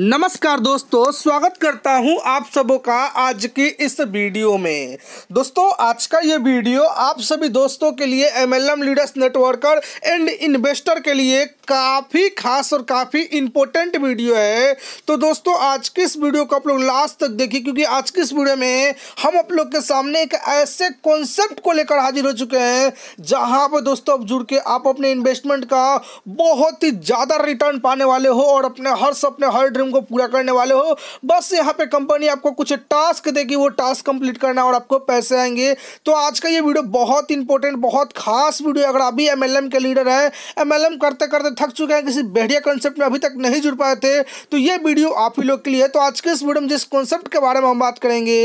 नमस्कार दोस्तों स्वागत करता हूं आप सबों का आज की इस वीडियो में दोस्तों आज का ये वीडियो आप सभी दोस्तों के लिए MLM leaders networker and investor के लिए काफ़ी खास और काफ़ी इम्पोर्टेंट वीडियो है तो दोस्तों आज के इस वीडियो को आप लोग लास्ट तक देखिए क्योंकि आज के इस वीडियो में हम आप लोग के सामने एक ऐसे कॉन्सेप्ट को लेकर हाजिर हो चुके हैं जहाँ पर दोस्तों अब जुड़ के आप अपने इन्वेस्टमेंट का बहुत ही ज़्यादा रिटर्न पाने वाले हो और अपने हर सपने हर ड्रीम मिशन को पूरा करने वाले हो बस यहाँ पे कंपनी आपको कुछ टास्क देगी वो टास्क कंप्लीट करना और आपको पैसे आएंगे तो आज का ये वीडियो बहुत इंपॉर्टेंट बहुत खास वीडियो अगर अभी एम के लीडर हैं एम करते करते थक चुके हैं किसी बढ़िया कॉन्सेप्ट में अभी तक नहीं जुड़ पाए थे तो ये वीडियो आप ही लोग के लिए तो आज के इस वीडियो में जिस कॉन्सेप्ट के बारे में हम बात करेंगे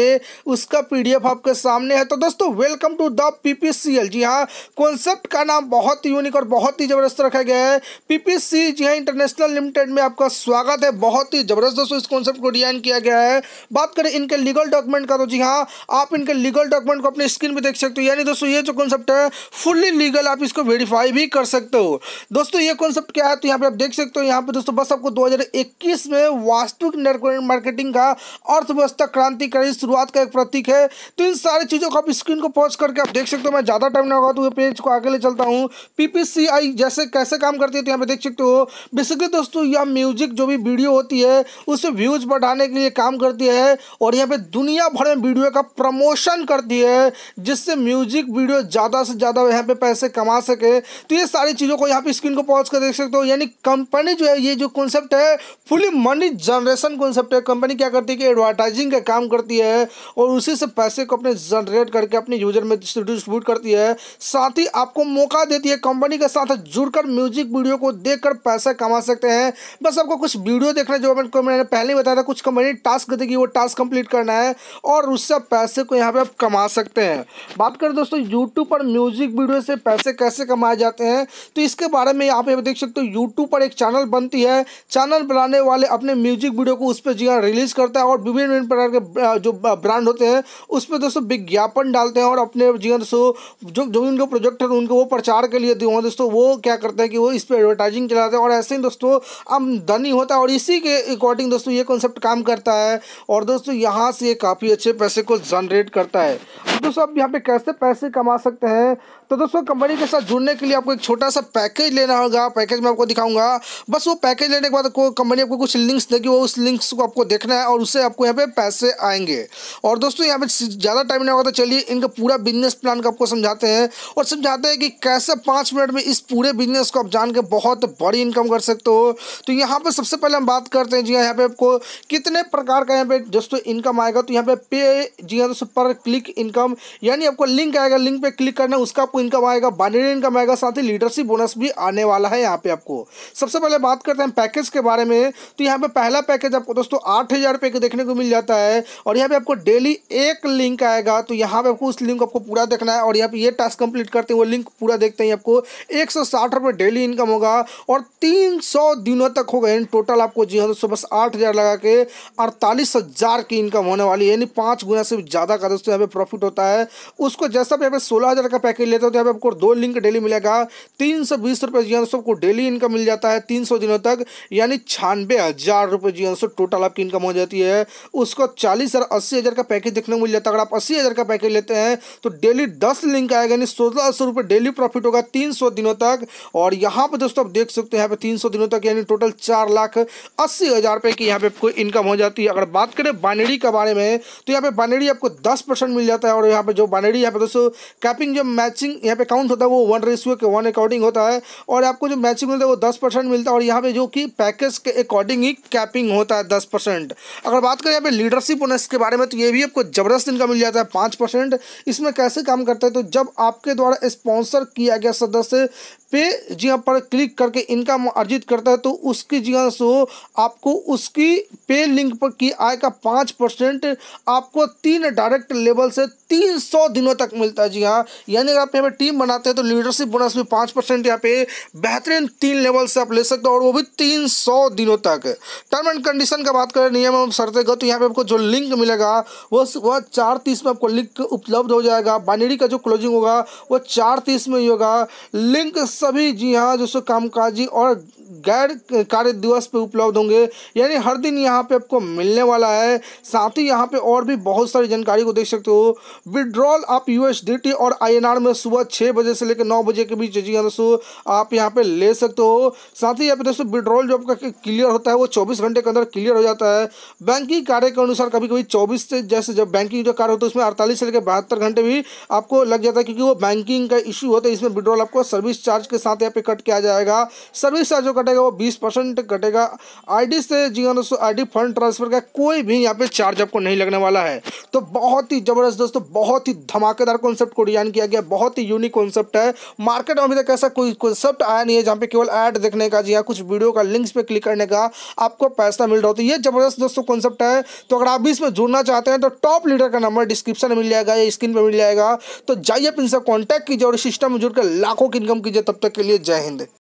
उसका पी आपके सामने है तो दोस्तों वेलकम टू द पीपीसीएल जी हाँ कॉन्सेप्ट का नाम बहुत ही यूनिक और बहुत ही जबरदस्त रखा गया है पीपीसी जी हाँ इंटरनेशनल लिमिटेड में आपका स्वागत है बहुत बहुत ही ज़बरदस्त दोस्तों इस कॉन्सेप्ट को डिजाइन किया गया है बात करें इनके लीगल डॉक्यूमेंट का तो जी हाँ आप इनके लीगल डॉक्यूमेंट को अपने स्क्रीन पर देख सकते हो यानी दोस्तों ये जो कॉन्सेप्ट है फुल्ली लीगल आप इसको वेरीफाई भी कर सकते हो दोस्तों ये कॉन्सेप्ट क्या है तो यहाँ पर आप देख सकते हो यहाँ पर दोस्तों बस आपको दो में वास्तविक नेटवर्क मार्केटिंग का अर्थव्यवस्था क्रांति क्रांतिकारी शुरुआत का एक प्रतीक है तो इन सारी चीज़ों को आप स्क्रीन को पहुँच करके आप देख सकते हो मैं ज़्यादा टाइम ना होगा तो ये पेज को आगे ले चलता हूँ पीपीसीआई जैसे कैसे काम करती है तो यहाँ पे देख सकते हो बेसिकली दोस्तों यह म्यूजिक जो भी वीडियो होती करती है उसे व्यूज़ बढ़ाने के लिए काम करती है और यहाँ पे दुनिया भर में वीडियो का प्रमोशन करती है जिससे म्यूजिक वीडियो ज़्यादा से ज़्यादा यहाँ पे पैसे कमा सके तो ये सारी चीज़ों को यहाँ पे स्क्रीन को पहुँच कर देख सकते हो यानी कंपनी जो है ये जो कॉन्सेप्ट है फुली मनी जनरेशन कॉन्सेप्ट है कंपनी क्या करती है कि एडवर्टाइजिंग का काम करती है और उसी से पैसे को अपने जनरेट करके अपने यूजर में डिस्ट्रीब्यूट करती है साथ ही आपको मौका देती है कंपनी के साथ जुड़कर म्यूजिक वीडियो को देखकर पैसा कमा सकते हैं बस आपको कुछ वीडियो देखना जो अपन को मैंने पहले ही बताया था कुछ कंपनी टास्क देगी वो टास्क कंप्लीट करना है और उससे पैसे को यहाँ पे आप कमा सकते हैं बात करें दोस्तों यूट्यूब पर म्यूजिक वीडियो से पैसे कैसे कमाए जाते हैं तो इसके बारे में यहाँ पे देख सकते हो यूट्यूब पर एक चैनल बनती है चैनल बनाने वाले अपने म्यूजिक वीडियो को उस पर जी रिलीज़ हाँ करता है और विभिन्न विभिन्न प्रकार के जो ब्रांड होते हैं उस पर दोस्तों विज्ञापन डालते हैं और अपने जी हाँ दोस्तों जो जो उनके प्रोजेक्ट है उनको वो प्रचार के लिए दोस्तों वो क्या करते हैं कि वो इस पर एडवर्टाइजिंग चलाते हैं और ऐसे ही दोस्तों हम धनी होता है और इसी के अकॉर्डिंग दोस्तों ये कॉन्सेप्ट काम करता है और दोस्तों यहाँ से ये काफ़ी अच्छे पैसे को जनरेट करता है अब तो दोस्तों आप यहाँ पे कैसे पैसे कमा सकते हैं तो दोस्तों कंपनी के साथ जुड़ने के लिए आपको एक छोटा सा पैकेज लेना होगा पैकेज मैं आपको दिखाऊंगा बस वो पैकेज लेने के बाद कंपनी आपको कुछ लिंक्स देगी वो उस लिंक्स को आपको देखना है और उससे आपको यहाँ पे पैसे आएंगे और दोस्तों यहाँ पे ज़्यादा टाइम नहीं होगा तो चलिए इनका पूरा बिजनेस प्लान का आपको समझाते हैं और समझाते हैं कि कैसे पाँच मिनट में इस पूरे बिजनेस को आप जान के बहुत बड़ी इनकम कर सकते हो तो यहाँ पर सबसे पहले हम बात कर करते हैं जी यहाँ पे आपको कितने प्रकार का यहाँ पे दोस्तों इनकम आएगा तो यहाँ पे पे जी हाँ दोस्तों पर क्लिक इनकम यानी आपको लिंक आएगा लिंक पे क्लिक करना उसका आपको इनकम आएगा बाइनरी इनकम आएगा साथ ही लीडरशिप बोनस भी आने वाला है यहाँ पे आपको सबसे पहले बात करते हैं पैकेज के बारे में तो यहाँ पे पहला पैकेज आपको दोस्तों आठ हज़ार रुपये का देखने को मिल जाता है और यहाँ पे आपको डेली एक लिंक आएगा तो यहाँ पे आपको उस लिंक आपको पूरा देखना है और यहाँ पे ये टास्क कंप्लीट करते हैं वो लिंक पूरा देखते हैं आपको एक सौ डेली इनकम होगा और तीन दिनों तक होगा टोटल आपको जी हाँ दोस्तों बस आठ हज़ार लगा के अड़तालीस हज़ार की इनकम होने वाली है यानी पाँच गुना से ज़्यादा का दोस्तों यहाँ पे प्रॉफिट होता है उसको जैसा भी यहाँ पे सोलह हज़ार का पैकेज लेते हो तो यहाँ पे आपको दो लिंक डेली मिलेगा तीन सौ बीस रुपये जी हाँ दोस्तों आपको डेली इनकम मिल जाता है तीन सौ दिनों तक यानी छानबे हज़ार रुपये जी हाँ दोस्तों टोटल आपकी इनकम हो जाती है उसको चालीस हज़ार अस्सी हज़ार का पैकेज देखने को मिल जाता है अगर आप अस्सी हज़ार का पैकेज लेते हैं तो डेली दस लिंक आएगा यानी सोलह सौ रुपये डेली प्रॉफिट होगा तीन सौ दिनों तक और यहाँ पर दोस्तों आप देख सकते हैं यहाँ पर तीन सौ दिनों तक यानी टोटल चार लाख अस्सी अस्सी हज़ार रुपये की यहाँ पे आपको इनकम हो जाती है अगर बात करें बाइनरी के बारे में तो यहाँ पे बाइनरी आपको दस परसेंट मिल जाता है और यहाँ पे जो बाइनरी यहाँ पे दोस्तों कैपिंग जो मैचिंग यहाँ पे काउंट होता है वो वन रेशियो के वन अकॉर्डिंग होता है और आपको जो मैचिंग मिलता है वो दस परसेंट मिलता है और यहाँ पर जो कि पैकेज के अकॉर्डिंग ही कैपिंग होता है दस परसेंट अगर बात करें यहाँ पर लीडरशिप ओनर्स के बारे में तो ये भी आपको ज़बरदस्त इनकम मिल जाता है पाँच परसेंट इसमें कैसे काम करता है तो जब आपके द्वारा स्पॉन्सर किया गया सदस्य पे जी हाँ पर क्लिक करके इनकम अर्जित करता है तो उसकी जी हाँ सो आप आपको उसकी पे लिंक पर की आय का पाँच परसेंट आपको तीन डायरेक्ट लेवल से तीन सौ दिनों तक मिलता है जी हाँ यानी अगर आप यहाँ पे टीम बनाते हैं तो लीडरशिप बोनस भी पाँच परसेंट यहाँ पे बेहतरीन तीन लेवल से आप ले सकते हो और वो भी तीन सौ दिनों तक टर्म एंड कंडीशन का बात करें नियम एवं शर्तें तो यहाँ पे आपको जो लिंक मिलेगा वो वह चार तीस में आपको लिंक उपलब्ध हो जाएगा बाइनरी का जो क्लोजिंग होगा वो चार तीस में ही होगा लिंक सभी जी हाँ जो सो कामकाजी और गैर कार्य दिवस पे उपलब्ध होंगे यानी हर दिन यहाँ पे आपको मिलने वाला है साथ ही यहाँ पे और भी बहुत सारी जानकारी को देख सकते हो विड्रॉल आप यू और आईएनआर में सुबह छः बजे से लेकर नौ बजे के बीच जी हाँ दोस्तों आप यहाँ पे ले सकते हो साथ ही यहाँ पे दोस्तों विड्रॉल जो आपका क्लियर होता है वो चौबीस घंटे के अंदर क्लियर हो जाता है बैंकिंग कार्य के अनुसार कभी कभी चौबीस से जैसे जब बैंकिंग जो कार्य होता है उसमें अड़तालीस से लेकर बहत्तर घंटे भी आपको लग जाता है क्योंकि वो बैंकिंग का इशू होता है इसमें विड्रॉल आपको सर्विस चार्ज के साथ यहाँ पे कट किया जाएगा सर्विस चार्ज जो कटेगा वो बीस परसेंट कटेगा आईडी से जी हाँ दोस्तों आईडी फंड ट्रांसफर का कोई भी यहाँ पे चार्ज आपको नहीं लगने वाला है तो बहुत ही ज़बरदस्त दोस्तों बहुत ही धमाकेदार कॉन्सेप्ट को डिजाइन किया गया बहुत ही यूनिक कॉन्सेप्ट है मार्केट में अभी तक ऐसा कोई कॉन्सेप्ट आया नहीं है जहाँ पे केवल एड देखने का जी हाँ कुछ वीडियो का लिंक्स पे क्लिक करने का आपको पैसा मिल रहा होता तो है ये जबरदस्त दोस्तों कॉन्सेप्ट है तो अगर आप भी इसमें जुड़ना चाहते हैं तो टॉप लीडर का नंबर डिस्क्रिप्शन में मिल जाएगा या स्क्रीन पर मिल जाएगा तो जाइए आप इनसे कॉन्टैक्ट कीजिए और सिस्टम में जुड़कर लाखों की इनकम कीजिए तब तक के लिए जय हिंद